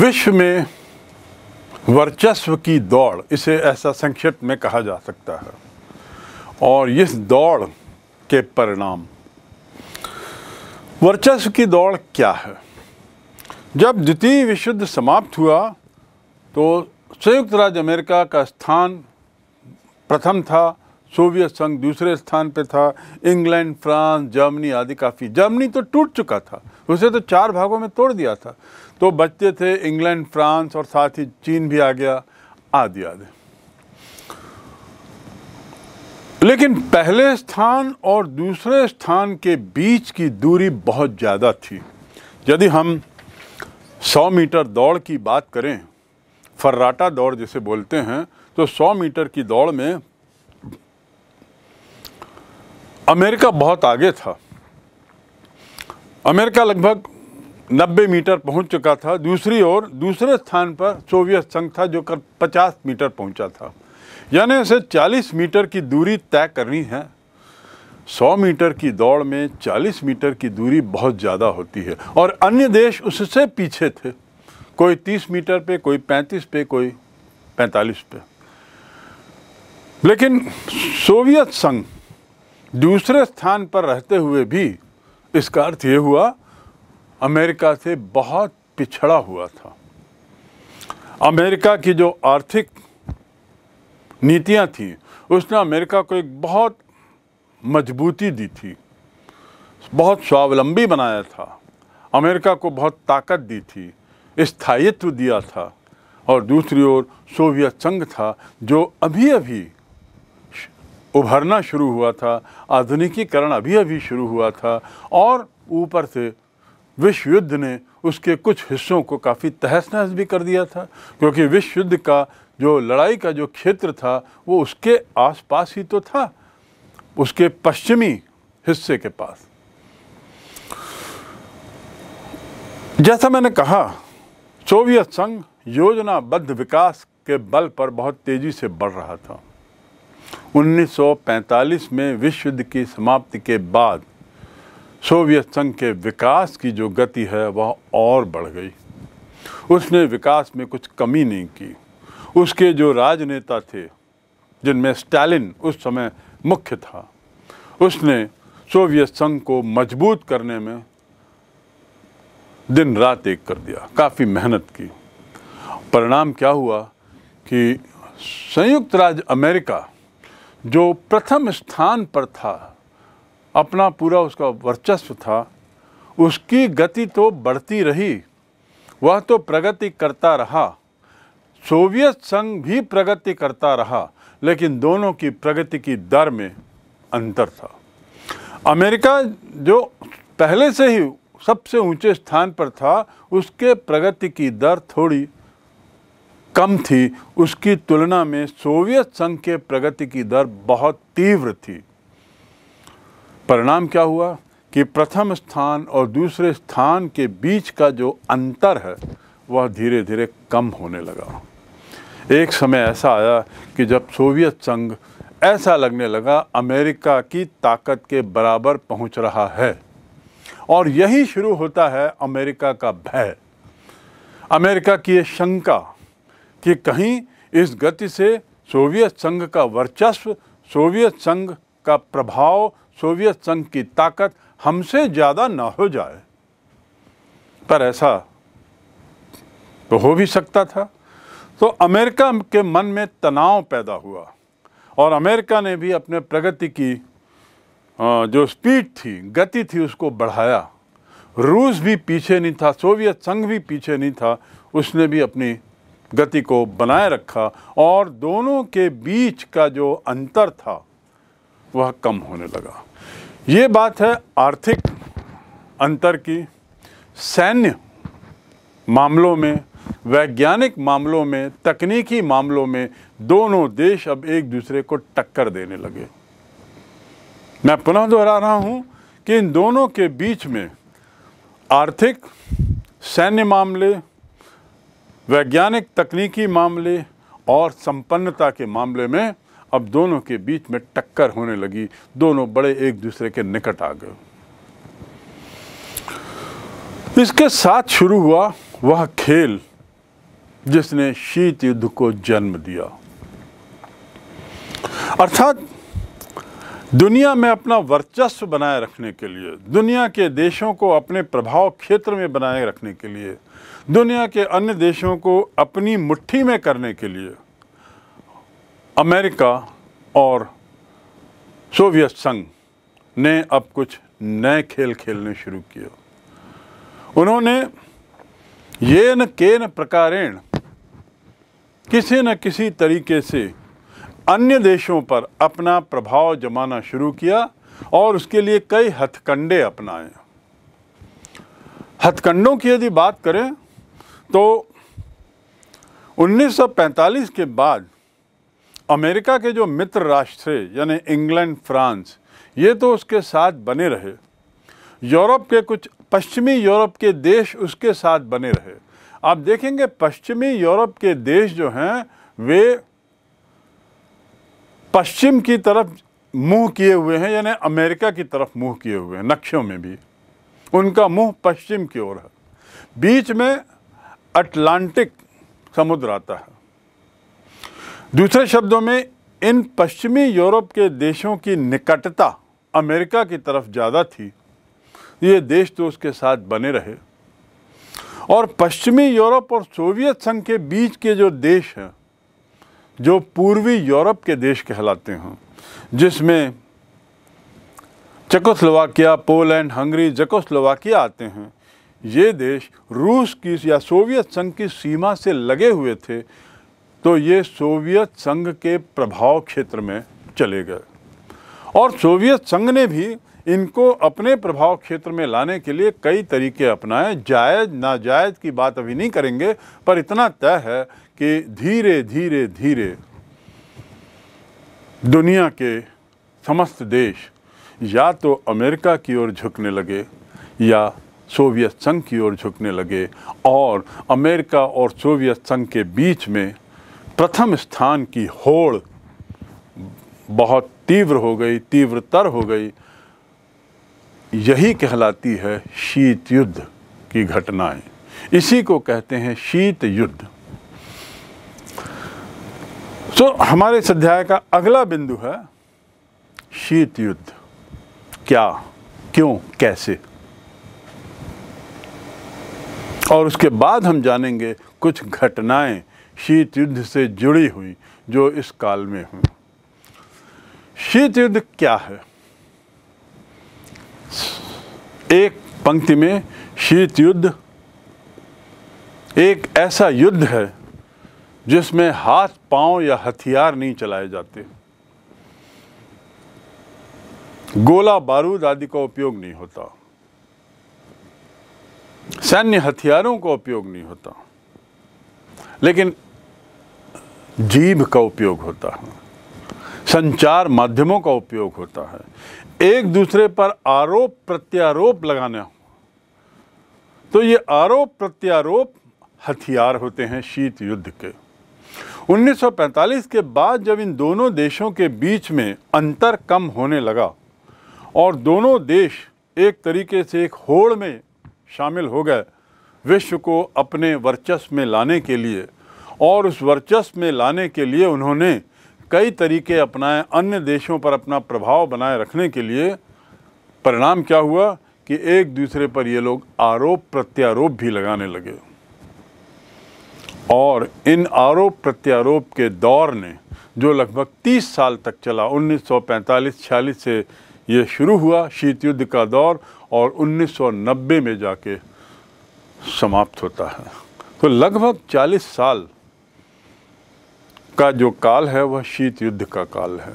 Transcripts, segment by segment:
विश्व में वर्चस्व की दौड़ इसे ऐसा संक्षिप्त में कहा जा सकता है और इस दौड़ के परिणाम वर्चस्व की दौड़ क्या है जब द्वितीय विश्व युद्ध समाप्त हुआ तो संयुक्त राज्य अमेरिका का स्थान प्रथम था सोवियत संघ दूसरे स्थान पर था इंग्लैंड फ्रांस जर्मनी आदि काफ़ी जर्मनी तो टूट चुका था उसे तो चार भागों में तोड़ दिया था तो बचते थे इंग्लैंड फ्रांस और साथ ही चीन भी आ गया आदि आदि लेकिन पहले स्थान और दूसरे स्थान के बीच की दूरी बहुत ज़्यादा थी यदि हम 100 मीटर दौड़ की बात करें फर्राटा दौड़ जिसे बोलते हैं तो 100 मीटर की दौड़ में अमेरिका बहुत आगे था अमेरिका लगभग 90 मीटर पहुंच चुका था दूसरी ओर दूसरे स्थान पर सोवियत संघ था जो कर 50 मीटर पहुंचा था यानी उसे 40 मीटर की दूरी तय करनी है 100 मीटर की दौड़ में 40 मीटर की दूरी बहुत ज़्यादा होती है और अन्य देश उससे पीछे थे कोई 30 मीटर पे कोई 35 पे कोई 45 पे लेकिन सोवियत संघ दूसरे स्थान पर रहते हुए भी इसका अर्थ ये हुआ अमेरिका से बहुत पिछड़ा हुआ था अमेरिका की जो आर्थिक नीतियां थीं उसने अमेरिका को एक बहुत मजबूती दी थी बहुत स्वावलंबी बनाया था अमेरिका को बहुत ताकत दी थी स्थायित्व दिया था और दूसरी ओर सोवियत संघ था जो अभी अभी उभरना शुरू हुआ था आधुनिकीकरण अभी अभी शुरू हुआ था और ऊपर से विश्व युद्ध ने उसके कुछ हिस्सों को काफ़ी तहस नहस भी कर दिया था क्योंकि विश्व युद्ध का जो लड़ाई का जो क्षेत्र था वो उसके आसपास ही तो था उसके पश्चिमी हिस्से के पास जैसा मैंने कहा सोवियत संघ योजनाबद्ध विकास के बल पर बहुत तेज़ी से बढ़ रहा था 1945 में विश्व युद्ध की समाप्ति के बाद सोवियत संघ के विकास की जो गति है वह और बढ़ गई उसने विकास में कुछ कमी नहीं की उसके जो राजनेता थे जिनमें स्टालिन उस समय मुख्य था उसने सोवियत संघ को मजबूत करने में दिन रात एक कर दिया काफ़ी मेहनत की परिणाम क्या हुआ कि संयुक्त राज्य अमेरिका जो प्रथम स्थान पर था अपना पूरा उसका वर्चस्व था उसकी गति तो बढ़ती रही वह तो प्रगति करता रहा सोवियत संघ भी प्रगति करता रहा लेकिन दोनों की प्रगति की दर में अंतर था अमेरिका जो पहले से ही सबसे ऊंचे स्थान पर था उसके प्रगति की दर थोड़ी कम थी उसकी तुलना में सोवियत संघ के प्रगति की दर बहुत तीव्र थी परिणाम क्या हुआ कि प्रथम स्थान और दूसरे स्थान के बीच का जो अंतर है वह धीरे धीरे कम होने लगा एक समय ऐसा आया कि जब सोवियत संघ ऐसा लगने लगा अमेरिका की ताकत के बराबर पहुंच रहा है और यही शुरू होता है अमेरिका का भय अमेरिका की ये शंका कि कहीं इस गति से सोवियत संघ का वर्चस्व सोवियत संघ का प्रभाव सोवियत संघ की ताकत हमसे ज़्यादा ना हो जाए पर ऐसा तो हो भी सकता था तो अमेरिका के मन में तनाव पैदा हुआ और अमेरिका ने भी अपने प्रगति की जो स्पीड थी गति थी उसको बढ़ाया रूस भी पीछे नहीं था सोवियत संघ भी पीछे नहीं था उसने भी अपनी गति को बनाए रखा और दोनों के बीच का जो अंतर था वह कम होने लगा ये बात है आर्थिक अंतर की सैन्य मामलों में वैज्ञानिक मामलों में तकनीकी मामलों में दोनों देश अब एक दूसरे को टक्कर देने लगे मैं पुनः दोहरा रहा हूं कि इन दोनों के बीच में आर्थिक सैन्य मामले वैज्ञानिक तकनीकी मामले और संपन्नता के मामले में अब दोनों के बीच में टक्कर होने लगी दोनों बड़े एक दूसरे के निकट आ गए इसके साथ शुरू हुआ वह खेल जिसने शीत युद्ध को जन्म दिया अर्थात दुनिया में अपना वर्चस्व बनाए रखने के लिए दुनिया के देशों को अपने प्रभाव क्षेत्र में बनाए रखने के लिए दुनिया के अन्य देशों को अपनी मुट्ठी में करने के लिए अमेरिका और सोवियत संघ ने अब कुछ नए खेल खेलने शुरू किए उन्होंने ये न के न प्रकारेण किसी न किसी तरीके से अन्य देशों पर अपना प्रभाव जमाना शुरू किया और उसके लिए कई हथकंडे अपनाए हथकंडों की यदि बात करें तो 1945 के बाद अमेरिका के जो मित्र राष्ट्र यानी इंग्लैंड फ्रांस ये तो उसके साथ बने रहे यूरोप के कुछ पश्चिमी यूरोप के देश उसके साथ बने रहे आप देखेंगे पश्चिमी यूरोप के देश जो हैं वे पश्चिम की तरफ मुंह किए हुए हैं यानी अमेरिका की तरफ मुंह किए हुए हैं नक्शों में भी उनका मुंह पश्चिम की ओर है बीच में अटलांटिक समुद्र आता है दूसरे शब्दों में इन पश्चिमी यूरोप के देशों की निकटता अमेरिका की तरफ ज़्यादा थी ये देश तो उसके साथ बने रहे और पश्चिमी यूरोप और सोवियत संघ के बीच के जो देश हैं जो पूर्वी यूरोप के देश कहलाते हैं जिसमें चकोस्लोवाकिया पोलैंड हंगरी जकोस्लोवाकिया आते हैं ये देश रूस की या सोवियत संघ की सीमा से लगे हुए थे तो ये सोवियत संघ के प्रभाव क्षेत्र में चले गए और सोवियत संघ ने भी इनको अपने प्रभाव क्षेत्र में लाने के लिए कई तरीके अपनाए जायज नाजायज की बात अभी नहीं करेंगे पर इतना तय है कि धीरे धीरे धीरे दुनिया के समस्त देश या तो अमेरिका की ओर झुकने लगे या सोवियत संघ की ओर झुकने लगे और अमेरिका और सोवियत संघ के बीच में प्रथम स्थान की होड़ बहुत तीव्र हो गई तीव्रतर हो गई यही कहलाती है शीत युद्ध की घटनाएं इसी को कहते हैं शीत युद्ध तो हमारे इस अध्याय का अगला बिंदु है शीत युद्ध क्या क्यों कैसे और उसके बाद हम जानेंगे कुछ घटनाएं शीत युद्ध से जुड़ी हुई जो इस काल में हुई शीत युद्ध क्या है एक पंक्ति में शीत युद्ध एक ऐसा युद्ध है जिसमें हाथ पांव या हथियार नहीं चलाए जाते गोला बारूद आदि का उपयोग नहीं होता सैन्य हथियारों का उपयोग नहीं होता लेकिन जीभ का उपयोग होता है संचार माध्यमों का उपयोग होता है एक दूसरे पर आरोप प्रत्यारोप लगाना तो ये आरोप प्रत्यारोप हथियार होते हैं शीत युद्ध के 1945 के बाद जब इन दोनों देशों के बीच में अंतर कम होने लगा और दोनों देश एक तरीके से एक होड़ में शामिल हो गए विश्व को अपने वर्चस्व में लाने के लिए और उस वर्चस्व में लाने के लिए उन्होंने कई तरीके अपनाए अन्य देशों पर अपना प्रभाव बनाए रखने के लिए परिणाम क्या हुआ कि एक दूसरे पर ये लोग आरोप प्रत्यारोप भी लगाने लगे और इन आरोप प्रत्यारोप के दौर ने जो लगभग 30 साल तक चला 1945-46 से ये शुरू हुआ शीत युद्ध का दौर और 1990 में जाके समाप्त होता है तो लगभग 40 साल का जो काल है वह शीत युद्ध का काल है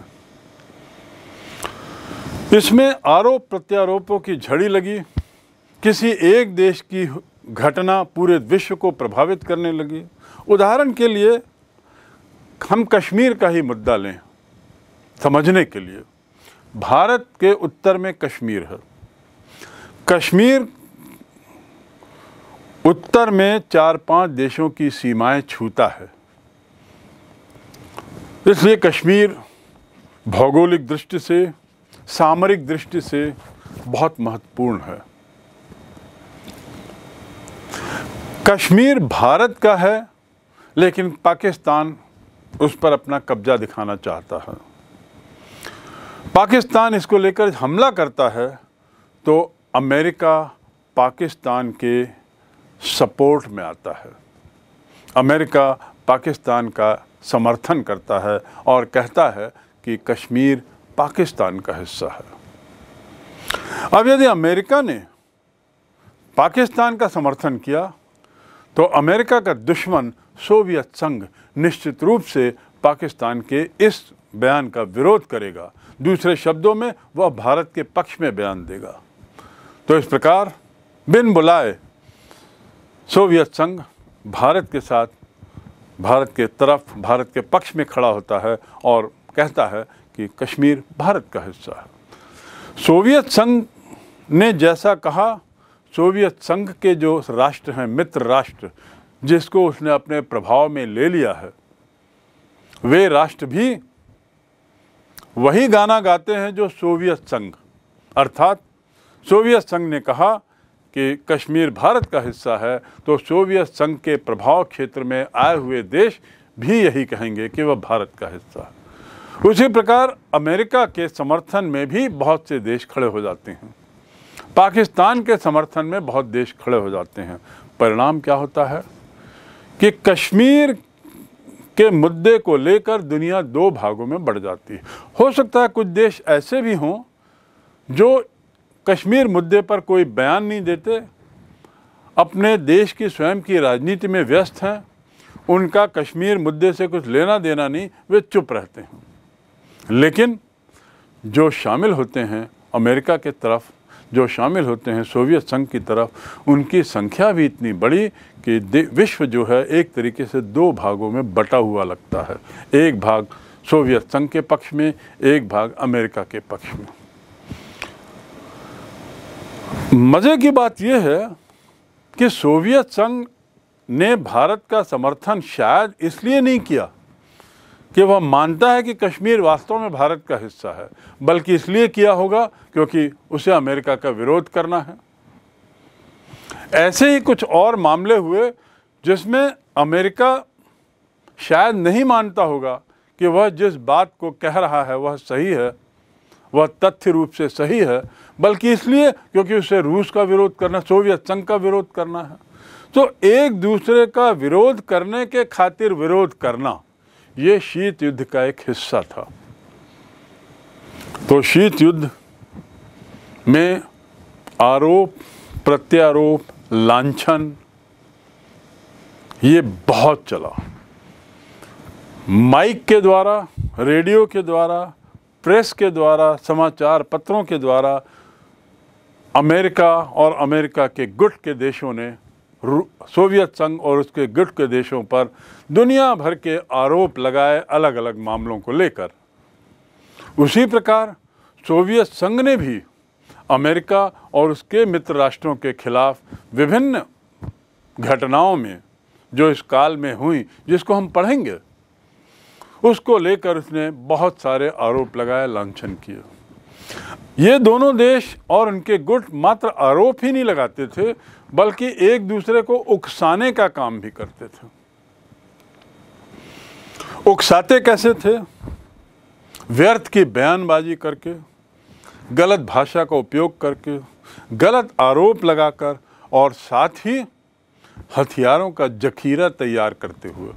इसमें आरोप प्रत्यारोपों की झड़ी लगी किसी एक देश की घटना पूरे विश्व को प्रभावित करने लगी उदाहरण के लिए हम कश्मीर का ही मुद्दा लें समझने के लिए भारत के उत्तर में कश्मीर है कश्मीर उत्तर में चार पांच देशों की सीमाएं छूता है इसलिए कश्मीर भौगोलिक दृष्टि से सामरिक दृष्टि से बहुत महत्वपूर्ण है कश्मीर भारत का है लेकिन पाकिस्तान उस पर अपना कब्जा दिखाना चाहता है पाकिस्तान इसको लेकर हमला करता है तो अमेरिका पाकिस्तान के सपोर्ट में आता है अमेरिका पाकिस्तान का समर्थन करता है और कहता है कि कश्मीर पाकिस्तान का हिस्सा है अब यदि अमेरिका ने पाकिस्तान का समर्थन किया तो अमेरिका का दुश्मन सोवियत संघ निश्चित रूप से पाकिस्तान के इस बयान का विरोध करेगा दूसरे शब्दों में वह भारत के पक्ष में बयान देगा तो इस प्रकार बिन बुलाए सोवियत संघ भारत के साथ भारत के तरफ भारत के पक्ष में खड़ा होता है और कहता है कि कश्मीर भारत का हिस्सा है सोवियत संघ ने जैसा कहा सोवियत संघ के जो राष्ट्र हैं मित्र राष्ट्र जिसको उसने अपने प्रभाव में ले लिया है वे राष्ट्र भी वही गाना गाते हैं जो सोवियत संघ अर्थात सोवियत संघ ने कहा कि कश्मीर भारत का हिस्सा है तो सोवियत संघ के प्रभाव क्षेत्र में आए हुए देश भी यही कहेंगे कि वह भारत का हिस्सा है उसी प्रकार अमेरिका के समर्थन में भी बहुत से देश खड़े हो जाते हैं पाकिस्तान के समर्थन में बहुत देश खड़े हो जाते हैं परिणाम क्या होता है कि कश्मीर के मुद्दे को लेकर दुनिया दो भागों में बढ़ जाती है हो सकता है कुछ देश ऐसे भी हों जो कश्मीर मुद्दे पर कोई बयान नहीं देते अपने देश की स्वयं की राजनीति में व्यस्त हैं उनका कश्मीर मुद्दे से कुछ लेना देना नहीं वे चुप रहते हैं लेकिन जो शामिल होते हैं अमेरिका के तरफ जो शामिल होते हैं सोवियत संघ की तरफ उनकी संख्या भी इतनी बड़ी कि विश्व जो है एक तरीके से दो भागों में बटा हुआ लगता है एक भाग सोवियत संघ के पक्ष में एक भाग अमेरिका के पक्ष में मज़े की बात यह है कि सोवियत संघ ने भारत का समर्थन शायद इसलिए नहीं किया कि वह मानता है कि कश्मीर वास्तव में भारत का हिस्सा है बल्कि इसलिए किया होगा क्योंकि उसे अमेरिका का विरोध करना है ऐसे ही कुछ और मामले हुए जिसमें अमेरिका शायद नहीं मानता होगा कि वह जिस बात को कह रहा है वह सही है वह तथ्य रूप से सही है बल्कि इसलिए क्योंकि उसे रूस का विरोध करना सोवियत संघ का विरोध करना है तो एक दूसरे का विरोध करने के खातिर विरोध करना ये शीत युद्ध का एक हिस्सा था तो शीत युद्ध में आरोप प्रत्यारोप लांछन ये बहुत चला माइक के द्वारा रेडियो के द्वारा प्रेस के द्वारा समाचार पत्रों के द्वारा अमेरिका और अमेरिका के गुट के देशों ने सोवियत संघ और उसके गुट के देशों पर दुनिया भर के आरोप लगाए अलग अलग मामलों को लेकर उसी प्रकार सोवियत संघ ने भी अमेरिका और उसके मित्र राष्ट्रों के खिलाफ विभिन्न घटनाओं में जो इस काल में हुई जिसको हम पढ़ेंगे उसको लेकर उसने बहुत सारे आरोप लगाए लांछन किए ये दोनों देश और उनके गुट मात्र आरोप ही नहीं लगाते थे बल्कि एक दूसरे को उकसाने का काम भी करते थे उकसाते कैसे थे व्यर्थ की बयानबाजी करके गलत भाषा का उपयोग करके गलत आरोप लगाकर और साथ ही हथियारों का जखीरा तैयार करते हुए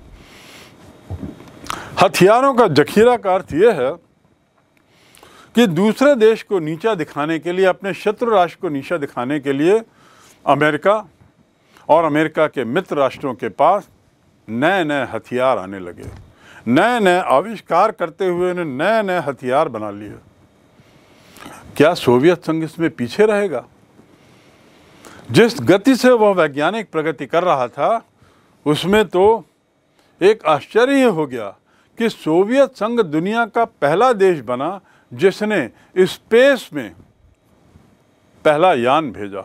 हथियारों का जखीरा का अर्थ तो यह है कि दूसरे देश को नीचा दिखाने के लिए अपने शत्रु राष्ट्र को नीचा दिखाने के लिए अमेरिका और अमेरिका के मित्र राष्ट्रों के पास नए नए हथियार आने लगे नए नए आविष्कार करते हुए उन्हें नए नए हथियार बना लिए क्या सोवियत संघ इसमें पीछे रहेगा जिस गति से वह वैज्ञानिक प्रगति कर रहा था उसमें तो एक आश्चर्य हो गया कि सोवियत संघ दुनिया का पहला देश बना जिसने स्पेस में पहला यान भेजा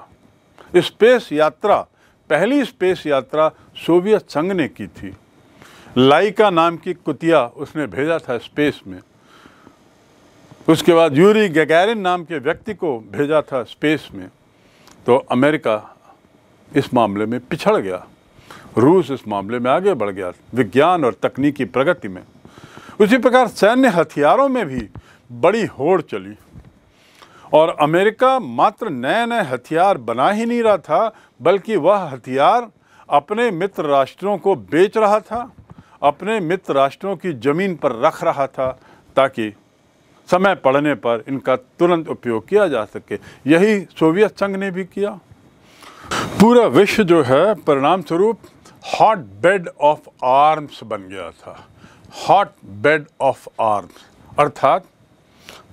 स्पेस यात्रा पहली स्पेस यात्रा सोवियत संघ ने की थी लाइका नाम की कुतिया उसने भेजा था स्पेस में उसके बाद यूरी गगैरिन नाम के व्यक्ति को भेजा था स्पेस में तो अमेरिका इस मामले में पिछड़ गया रूस इस मामले में आगे बढ़ गया विज्ञान और तकनीकी प्रगति में उसी प्रकार सैन्य हथियारों में भी बड़ी होड़ चली और अमेरिका मात्र नए नए हथियार बना ही नहीं रहा था बल्कि वह हथियार अपने मित्र राष्ट्रों को बेच रहा था अपने मित्र राष्ट्रों की ज़मीन पर रख रहा था ताकि समय पड़ने पर इनका तुरंत उपयोग किया जा सके यही सोवियत संघ ने भी किया पूरा विश्व जो है परिणाम स्वरूप हॉट बेड ऑफ आर्म्स बन गया था हॉट बेड ऑफ आर्म अर्थात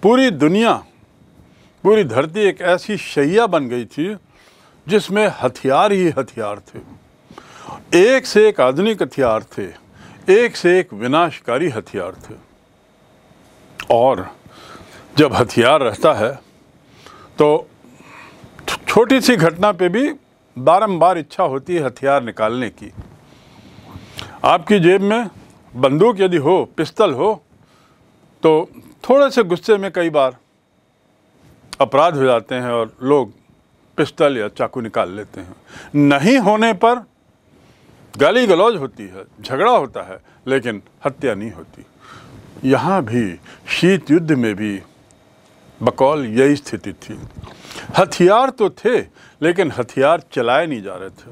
पूरी दुनिया पूरी धरती एक ऐसी शैया बन गई थी जिसमें हथियार ही हथियार थे एक से एक आधुनिक हथियार थे एक से एक विनाशकारी हथियार थे और जब हथियार रहता है तो छोटी सी घटना पे भी बारंबार इच्छा होती है हथियार निकालने की आपकी जेब में बंदूक यदि हो पिस्तल हो तो थोड़े से गुस्से में कई बार अपराध हो जाते हैं और लोग पिस्तल या चाकू निकाल लेते हैं नहीं होने पर गाली गलौज होती है झगड़ा होता है लेकिन हत्या नहीं होती यहाँ भी शीत युद्ध में भी बकौल यही स्थिति थी हथियार तो थे लेकिन हथियार चलाए नहीं जा रहे थे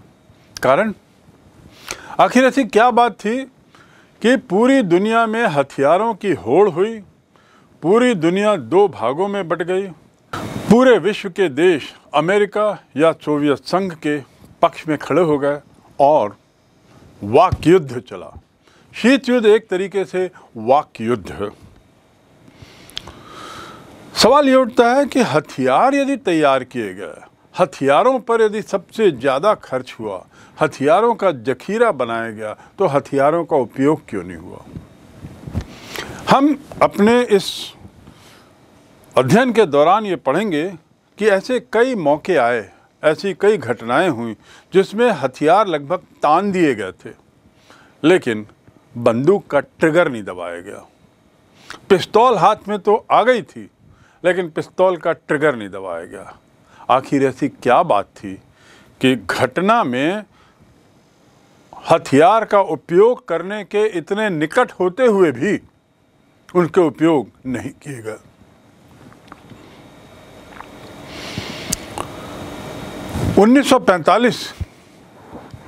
कारण आखिर ऐसी क्या बात थी कि पूरी दुनिया में हथियारों की होड़ हुई पूरी दुनिया दो भागों में बट गई पूरे विश्व के देश अमेरिका या सोवियत संघ के पक्ष में खड़े हो गए और वाक युद्ध चला शीत युद्ध एक तरीके से वाक युद्ध है सवाल ये उठता है कि हथियार यदि तैयार किए गए हथियारों पर यदि सबसे ज़्यादा खर्च हुआ हथियारों का जखीरा बनाया गया तो हथियारों का उपयोग क्यों नहीं हुआ हम अपने इस अध्ययन के दौरान ये पढ़ेंगे कि ऐसे कई मौके आए ऐसी कई घटनाएं हुई जिसमें हथियार लगभग तान दिए गए थे लेकिन बंदूक का ट्रिगर नहीं दबाया गया पिस्तौल हाथ में तो आ गई थी लेकिन पिस्तौल का ट्रिगर नहीं दबाया गया आखिर ऐसी क्या बात थी कि घटना में हथियार का उपयोग करने के इतने निकट होते हुए भी उनके उपयोग नहीं किए गए उन्नीस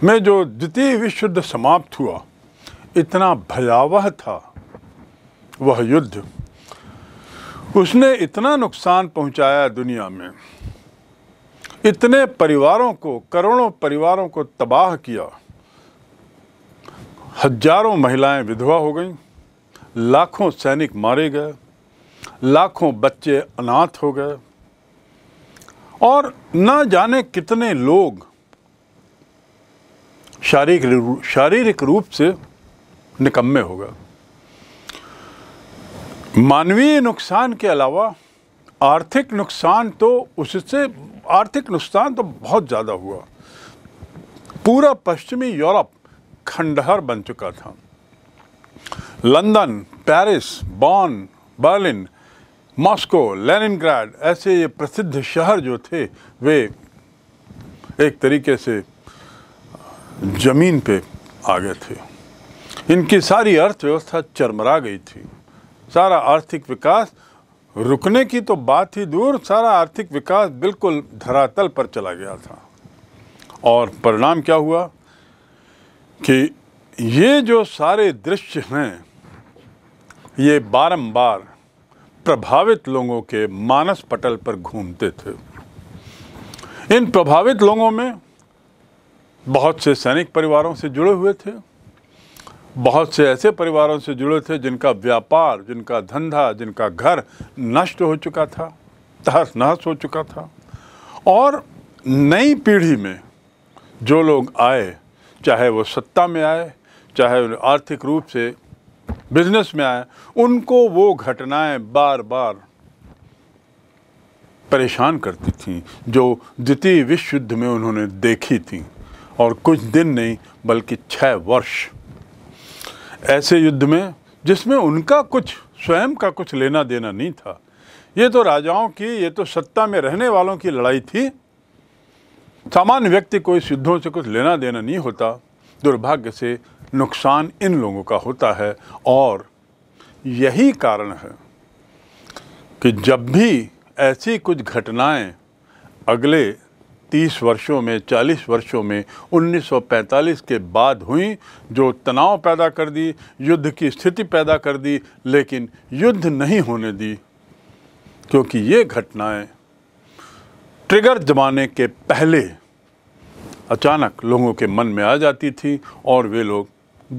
में जो द्वितीय विश्व युद्ध समाप्त हुआ इतना भयावह था वह युद्ध उसने इतना नुकसान पहुंचाया दुनिया में इतने परिवारों को करोड़ों परिवारों को तबाह किया हजारों महिलाएं विधवा हो गईं लाखों सैनिक मारे गए लाखों बच्चे अनाथ हो गए और न जाने कितने लोग शारीरिक शारीरिक रूप से निकम्मे हो गए मानवीय नुकसान के अलावा आर्थिक नुकसान तो उससे आर्थिक नुकसान तो बहुत ज़्यादा हुआ पूरा पश्चिमी यूरोप खंडहर बन चुका था London Paris Bonn Berlin Moscow Leningrad ऐसे ये प्रसिद्ध शहर जो थे वे एक तरीके से ज़मीन पे आ गए थे इनकी सारी अर्थव्यवस्था चरमरा गई थी सारा आर्थिक विकास रुकने की तो बात ही दूर सारा आर्थिक विकास बिल्कुल धरातल पर चला गया था और परिणाम क्या हुआ कि ये जो सारे दृश्य हैं ये बारंबार प्रभावित लोगों के मानस पटल पर घूमते थे इन प्रभावित लोगों में बहुत से सैनिक परिवारों से जुड़े हुए थे बहुत से ऐसे परिवारों से जुड़े थे जिनका व्यापार जिनका धंधा जिनका घर नष्ट हो चुका था तहस नहस हो चुका था और नई पीढ़ी में जो लोग आए चाहे वो सत्ता में आए चाहे आर्थिक रूप से बिजनेस में आए उनको वो घटनाएं बार बार परेशान करती थी जो द्वितीय विश्व युद्ध में उन्होंने देखी थी और कुछ दिन नहीं बल्कि छः वर्ष ऐसे युद्ध में जिसमें उनका कुछ स्वयं का कुछ लेना देना नहीं था ये तो राजाओं की ये तो सत्ता में रहने वालों की लड़ाई थी सामान्य व्यक्ति को इस युद्धों से कुछ लेना देना नहीं होता दुर्भाग्य से नुकसान इन लोगों का होता है और यही कारण है कि जब भी ऐसी कुछ घटनाएं अगले 30 वर्षों में 40 वर्षों में 1945 के बाद हुई जो तनाव पैदा कर दी युद्ध की स्थिति पैदा कर दी लेकिन युद्ध नहीं होने दी क्योंकि ये घटनाएं ट्रिगर जमाने के पहले अचानक लोगों के मन में आ जाती थी और वे लोग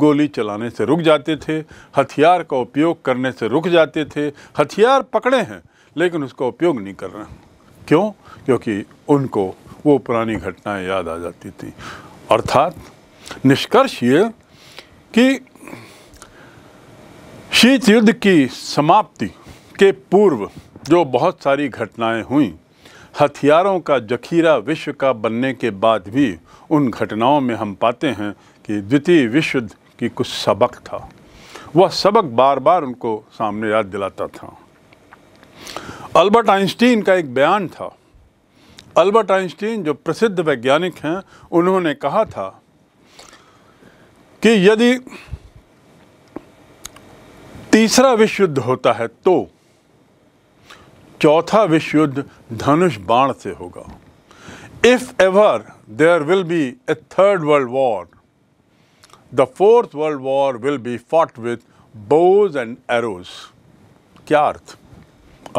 गोली चलाने से रुक जाते थे हथियार का उपयोग करने से रुक जाते थे हथियार पकड़े हैं लेकिन उसका उपयोग नहीं कर रहे क्यों क्योंकि उनको वो पुरानी घटनाएं याद आ जाती थी अर्थात निष्कर्ष ये कि शीत युद्ध की समाप्ति के पूर्व जो बहुत सारी घटनाएं हुई हथियारों का जखीरा विश्व का बनने के बाद भी उन घटनाओं में हम पाते हैं कि द्वितीय विश्व की कुछ सबक था वह सबक बार बार उनको सामने याद दिलाता था अल्बर्ट आइंस्टीन का एक बयान था अल्बर्ट आइंस्टीन जो प्रसिद्ध वैज्ञानिक हैं उन्होंने कहा था कि यदि तीसरा विश्व युद्ध होता है तो चौथा विश्व युद्ध धनुष बाण से होगा if ever there will be a third world war the fourth world war will be fought with bows and arrows क्या अर्थ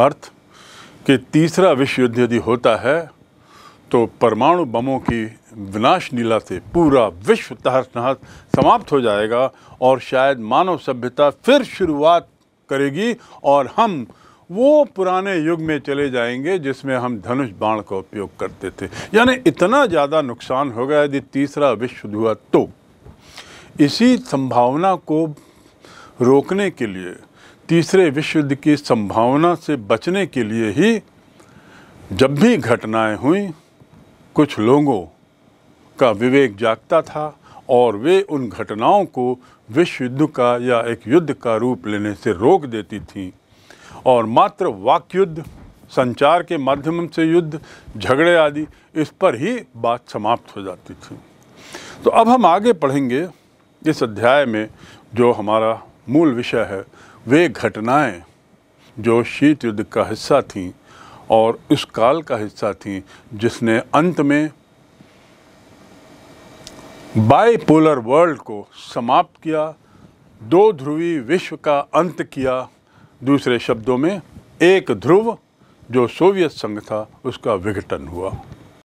अर्थ कि तीसरा विश्व युद्ध यदि होता है तो परमाणु बमों की विनाश नीला से पूरा विश्व तहस नहस समाप्त हो जाएगा और शायद मानव सभ्यता फिर शुरुआत करेगी और हम वो पुराने युग में चले जाएंगे जिसमें हम धनुष बाण का उपयोग करते थे यानी इतना ज़्यादा नुकसान हो गया यदि तीसरा विश्व हुआ तो इसी संभावना को रोकने के लिए तीसरे विश्व युद्ध की संभावना से बचने के लिए ही जब भी घटनाएं हुई कुछ लोगों का विवेक जागता था और वे उन घटनाओं को विश्व युद्ध का या एक युद्ध का रूप लेने से रोक देती थीं और मात्र वाक्युद्ध संचार के माध्यम से युद्ध झगड़े आदि इस पर ही बात समाप्त हो जाती थी तो अब हम आगे पढ़ेंगे इस अध्याय में जो हमारा मूल विषय है वे घटनाएं जो शीत युद्ध का हिस्सा थीं और उस काल का हिस्सा थीं जिसने अंत में बाईपोलर वर्ल्ड को समाप्त किया दो ध्रुवी विश्व का अंत किया दूसरे शब्दों में एक ध्रुव जो सोवियत संघ था उसका विघटन हुआ